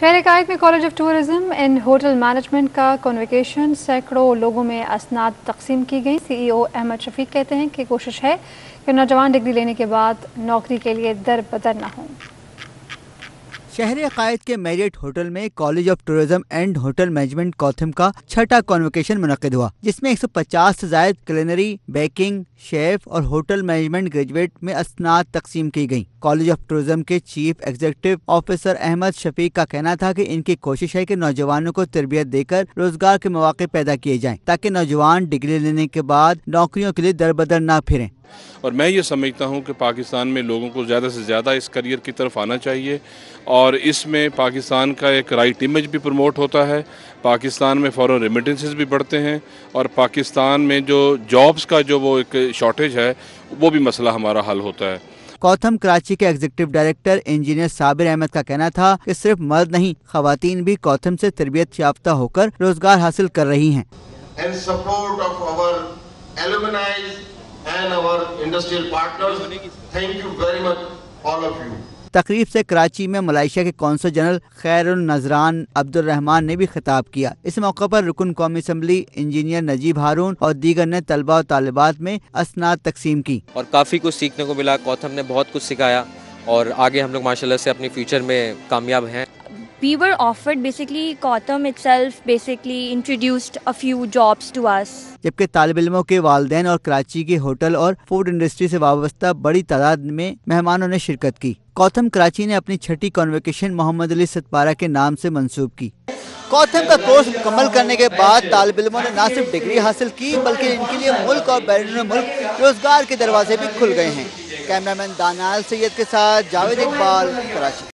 शहर कायद में college of tourism and hotel management का कॉन्विकेशन सैकड़ों लोगों में असनाद तकसीम की गई सीईओ अहमद शफीक कहते हैं कि कोशिश है कि नौजवान डिग्री लेने के बाद नौकरी के लिए दर बदर ना हों शहर कायद के मैरियट होटल में college of tourism and hotel management कॉथम का छठा कॉन्वोकेशन मुनद हुआ जिसमें 150 से जायद क्लिनरी बैकिंग शेफ और होटल मैनेजमेंट ग्रेजुएट में असनाद तकसीम की गयी कॉलेज ऑफ टूरिज्म के chief executive officer Ahmed Shafiq का कहना था की इनकी कोशिश है की नौजवानों को तरबियत देकर रोजगार के मौके पैदा किए जाए ताकि नौजवान डिग्री लेने के बाद नौकरियों के लिए दर बदर न फिरें और मैं ये समझता हूँ कि पाकिस्तान में लोगों को ज़्यादा से ज़्यादा इस करियर की तरफ आना चाहिए और इसमें पाकिस्तान का एक राइट इमेज भी प्रमोट होता है पाकिस्तान में फॉरेन रेमिटेंसेज भी बढ़ते हैं और पाकिस्तान में जो जॉब्स का जो वो एक शॉर्टेज है वो भी मसला हमारा हल होता है कौथम कराची के executive director engineer Sabir Ahmed का कहना था कि सिर्फ मर्द नहीं खातन भी कौथम से तरबियत याफ्ता होकर रोजगार हासिल कर रही हैं and our industrial partners. Thank you very much, all of you. तकरीब से कराची में मलाइशिया के कौंसल जनरल खैर नजरान अब्दुल रहमान ने भी खिताब किया इस मौके पर रुकन कौमी असम्बली इंजीनियर नजीब हारून और दीगर ने तलबा और तालबात में असनाद तकसीम की और काफ़ी कुछ सीखने को मिला कौथम ने बहुत कुछ सिखाया और आगे हम लोग माशाल्लाह से अपने फ्यूचर में कामयाब हैं we were offered basically Gotham itself basically introduced a few jobs to us. जबकि तालब इलमों के वालदेन और कराची के होटल और फूड इंडस्ट्री से वाबस्ता बड़ी तादाद में मेहमानों ने शिरकत की गौतम कराची ने अपनी छठी कॉन्वेकेशन मोहम्मद अली सतपारा के नाम से मंसूब की कौथम का कोर्स मुकम्मल करने के बाद तालब इलमों ने न सिर्फ डिग्री हासिल की बल्कि इनके लिए मुल्क और बैरून मुल्क रोजगार के दरवाजे भी खुल गए हैं कैमरामैन दानाल सैयद के साथ जावेद इकबाल कराची